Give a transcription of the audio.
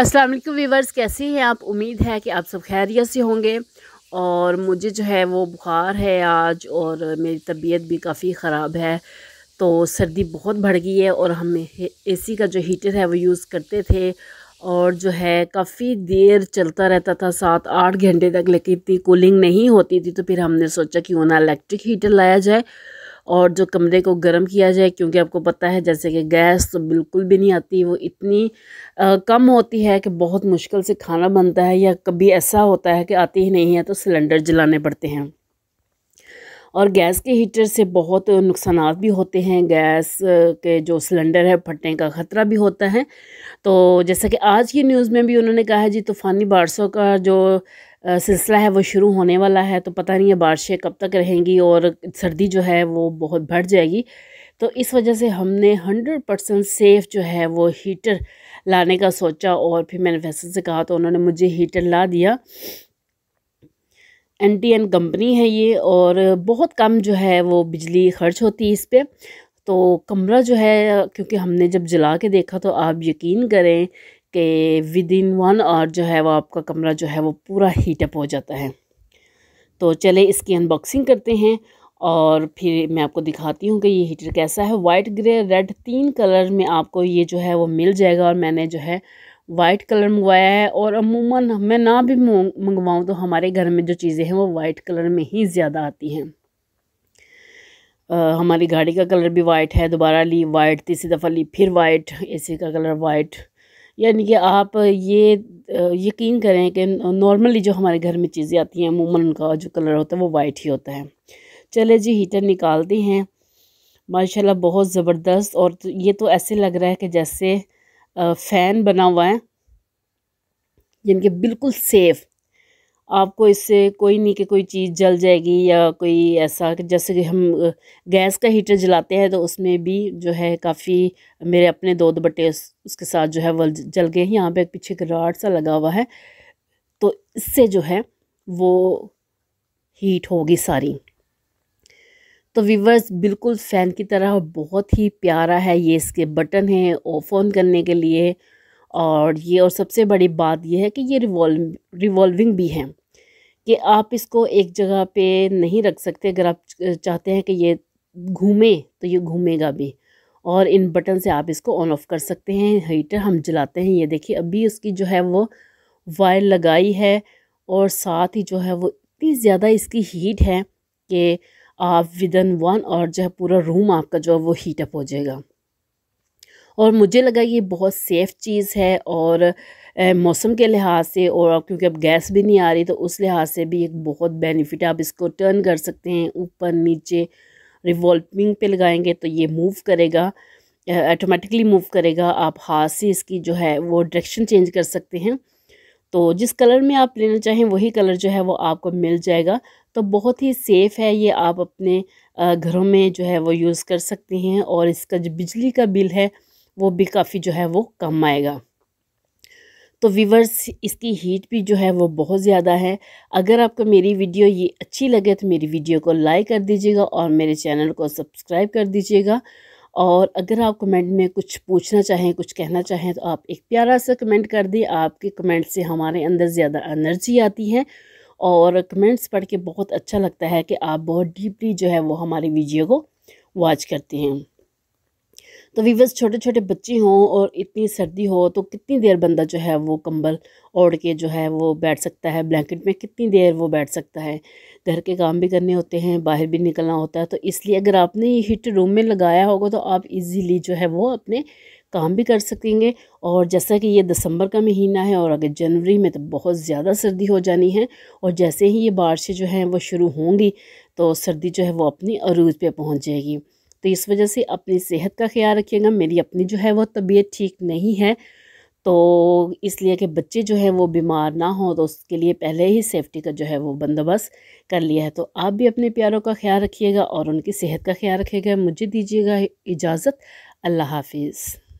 अस्सलाम वालेकुम वीवर्स कैसे हैं आप उम्मीद है कि आप सब खैरियत से होंगे और मुझे जो है वो बुखार है आज और मेरी तबीयत भी काफ़ी ख़राब है तो सर्दी बहुत बढ़ गई है और हम एसी का जो हीटर है वो यूज़ करते थे और जो है काफ़ी देर चलता रहता था सात आठ घंटे तक लेकिन इतनी कूलिंग नहीं होती थी तो फिर हमने सोचा कि वो ना इलेक्ट्रिक हीटर लाया जाए और जो कमरे को गर्म किया जाए क्योंकि आपको पता है जैसे कि गैस तो बिल्कुल भी नहीं आती वो इतनी आ, कम होती है कि बहुत मुश्किल से खाना बनता है या कभी ऐसा होता है कि आती ही नहीं है तो सिलेंडर जलाने पड़ते हैं और गैस के हीटर से बहुत नुकसान भी होते हैं गैस के जो सिलेंडर है फटने का ख़तरा भी होता है तो जैसा कि आज की न्यूज़ में भी उन्होंने कहा है जी तूफ़ानी बारिशों का जो सिलसिला है वो शुरू होने वाला है तो पता नहीं है बारिशें कब तक रहेंगी और सर्दी जो है वो बहुत बढ़ जाएगी तो इस वजह से हमने हंड्रेड परसेंट सेफ़ जो है वो हीटर लाने का सोचा और फिर मैंने फैसल से कहा तो उन्होंने मुझे हीटर ला दिया एन टी एन कंपनी है ये और बहुत कम जो है वो बिजली खर्च होती है इस पर तो कमरा जो है क्योंकि हमने जब जला के देखा तो आप यकीन करें कि विद इन वन आवर जो है वो आपका कमरा जो है वो पूरा हीटअप हो जाता है तो चले इसकी अनबॉक्सिंग करते हैं और फिर मैं आपको दिखाती हूँ कि ये हीटर कैसा है वाइट ग्रे रेड तीन कलर में आपको ये जो है वो मिल जाएगा और मैंने जो है वाइट कलर मंगवाया है और अमूमन मैं ना भी मंगवाऊँ तो हमारे घर में जो चीज़ें हैं वो वाइट कलर में ही ज़्यादा आती हैं हमारी गाड़ी का कलर भी वाइट है दोबारा ली वाइट तीसरी दफ़ा ली फिर वाइट ए का कलर वाइट यानी कि आप ये यकीन करें कि नॉर्मली जो हमारे घर में चीज़ें आती हैं अमूमन उनका जो कलर होता है वो वाइट ही होता है चले जी हीटर निकालते हैं माशाल्लाह बहुत ज़बरदस्त और तो ये तो ऐसे लग रहा है कि जैसे फ़ैन बना हुआ है यानी कि बिल्कुल सेफ़ आपको इससे कोई नहीं कि कोई चीज़ जल जाएगी या कोई ऐसा कि जैसे कि हम गैस का हीटर जलाते हैं तो उसमें भी जो है काफ़ी मेरे अपने दो दुपट्टे उस, उसके साथ जो है वल जल गए हैं यहाँ पे पीछे गराट सा लगा हुआ है तो इससे जो है वो हीट होगी सारी तो वीवर्स बिल्कुल फ़ैन की तरह बहुत ही प्यारा है ये इसके बटन हैं ऑफ ऑन करने के लिए और ये और सबसे बड़ी बात यह है कि ये रिवॉल्व रिवॉल्विंग भी हैं कि आप इसको एक जगह पे नहीं रख सकते अगर आप चाहते हैं कि ये घूमे तो ये घूमेगा भी और इन बटन से आप इसको ऑन ऑफ कर सकते हैं हीटर हम जलाते हैं ये देखिए अभी उसकी जो है वो वायर लगाई है और साथ ही जो है वो इतनी ज़्यादा इसकी हीट है कि आप विदन वन और जो है पूरा रूम आपका जो है वो हीटअप हो जाएगा और मुझे लगा ये बहुत सेफ़ चीज़ है और मौसम के लिहाज से और क्योंकि अब गैस भी नहीं आ रही तो उस लिहाज से भी एक बहुत बेनिफिट है आप इसको टर्न कर सकते हैं ऊपर नीचे रिवॉल्विंग पे लगाएंगे तो ये मूव करेगा ऑटोमेटिकली मूव करेगा आप हाथ से इसकी जो है वो डायरेक्शन चेंज कर सकते हैं तो जिस कलर में आप लेना चाहें वही कलर जो है वो आपको मिल जाएगा तो बहुत ही सेफ़ है ये आप अपने घरों में जो है वो यूज़ कर सकते हैं और इसका जो बिजली का बिल है वो भी काफ़ी जो है वो कम आएगा तो वीवर्स इसकी हीट भी जो है वो बहुत ज़्यादा है अगर आपको मेरी वीडियो ये अच्छी लगे तो मेरी वीडियो को लाइक कर दीजिएगा और मेरे चैनल को सब्सक्राइब कर दीजिएगा और अगर आप कमेंट में कुछ पूछना चाहें कुछ कहना चाहें तो आप एक प्यारा सा कमेंट कर दें आपके कमेंट से हमारे अंदर ज़्यादा एनर्जी आती है और कमेंट्स पढ़ के बहुत अच्छा लगता है कि आप बहुत डीपली जो है वो हमारी वीडियो को वॉच करते हैं तो वीवर्स छोटे छोटे बच्चे हों और इतनी सर्दी हो तो कितनी देर बंदा जो है वो कंबल ओढ़ के जो है वो बैठ सकता है ब्लैंकेट में कितनी देर वो बैठ सकता है घर के काम भी करने होते हैं बाहर भी निकलना होता है तो इसलिए अगर आपने ये हीट रूम में लगाया होगा तो आप इजीली जो है वो अपने काम भी कर सकेंगे और जैसा कि ये दिसंबर का महीना है और अगर जनवरी में तो बहुत ज़्यादा सर्दी हो जानी है और जैसे ही ये बारिशें जो हैं वो शुरू होंगी तो सर्दी जो है वो अपनी अरूज पे पहुंच जाएगी तो इस वजह से अपनी सेहत का ख्याल रखिएगा मेरी अपनी जो है वो तबीयत ठीक नहीं है तो इसलिए कि बच्चे जो है वो बीमार ना हो तो उसके लिए पहले ही सेफ्टी का जो है वो बंदोबस्त कर लिया है तो आप भी अपने प्यारों का ख्याल रखिएगा और उनकी सेहत का ख्याल रखिएगा मुझे दीजिएगा इजाज़त अल्लाह हाफिज़